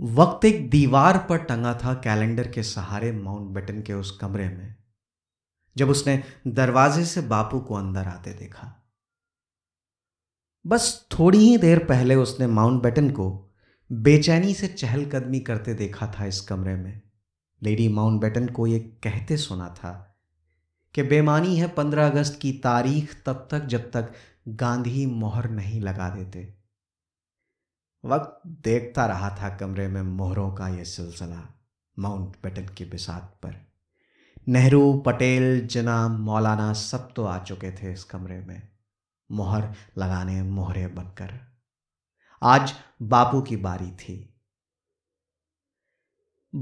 वक्त एक दीवार पर टंगा था कैलेंडर के सहारे माउंट बेटन के उस कमरे में जब उसने दरवाजे से बापू को अंदर आते देखा बस थोड़ी ही देर पहले उसने माउंट बेटन को बेचैनी से चहलकदमी करते देखा था इस कमरे में लेडी माउंट बेटन को ये कहते सुना था कि बेमानी है पंद्रह अगस्त की तारीख तब तक जब तक गांधी मोहर नहीं लगा देते वक्त देखता रहा था कमरे में मोहरों का यह सिलसिला माउंट बेटन की बिसात पर नेहरू पटेल जना मौलाना सब तो आ चुके थे इस कमरे में मोहर लगाने मोहरे बनकर आज बापू की बारी थी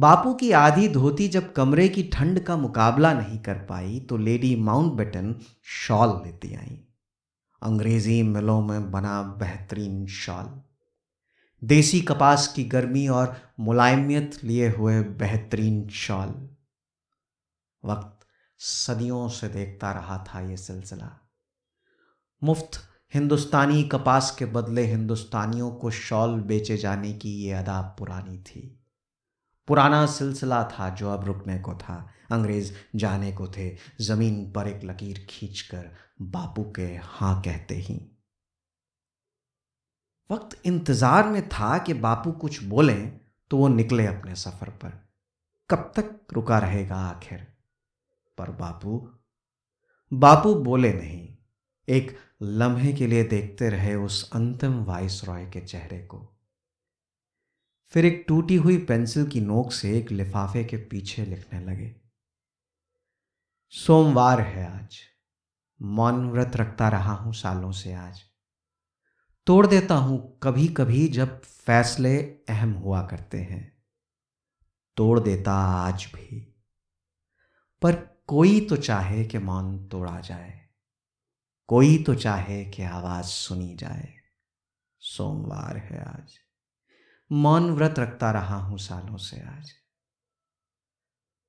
बापू की आधी धोती जब कमरे की ठंड का मुकाबला नहीं कर पाई तो लेडी माउंट बेटन शॉल लेती आई अंग्रेजी मिलों में बना बेहतरीन शॉल देसी कपास की गर्मी और मुलायमियत लिए हुए बेहतरीन शॉल वक्त सदियों से देखता रहा था यह सिलसिला मुफ्त हिंदुस्तानी कपास के बदले हिंदुस्तानियों को शॉल बेचे जाने की ये अदा पुरानी थी पुराना सिलसिला था जो अब रुकने को था अंग्रेज जाने को थे जमीन पर एक लकीर खींचकर बापू के हाँ कहते ही वक्त इंतज़ार में था कि बापू कुछ बोलें तो वो निकले अपने सफ़र पर कब तक रुका रहेगा आखिर पर बापू बापू बोले नहीं एक लम्हे के लिए देखते रहे उस अंतिम वाइस रॉय के चेहरे को फिर एक टूटी हुई पेंसिल की नोक से एक लिफाफे के पीछे लिखने लगे सोमवार है आज मौन व्रत रखता रहा हूं सालों से आज तोड़ देता हूं कभी कभी जब फैसले अहम हुआ करते हैं तोड़ देता आज भी पर कोई तो चाहे कि मौन तोड़ा जाए कोई तो चाहे कि आवाज सुनी जाए सोमवार है आज मौन व्रत रखता रहा हूं सालों से आज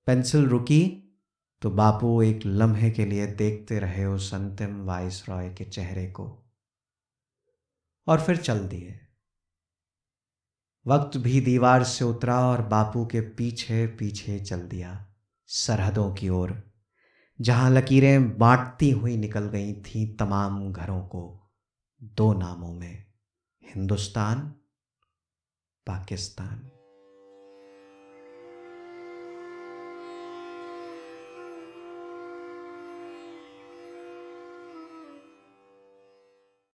पेंसिल रुकी तो बापू एक लम्हे के लिए देखते रहे उस अंतिम वाइस रॉय के चेहरे को और फिर चल दिए वक्त भी दीवार से उतरा और बापू के पीछे पीछे चल दिया सरहदों की ओर जहां लकीरें बांटती हुई निकल गई थी तमाम घरों को दो नामों में हिंदुस्तान पाकिस्तान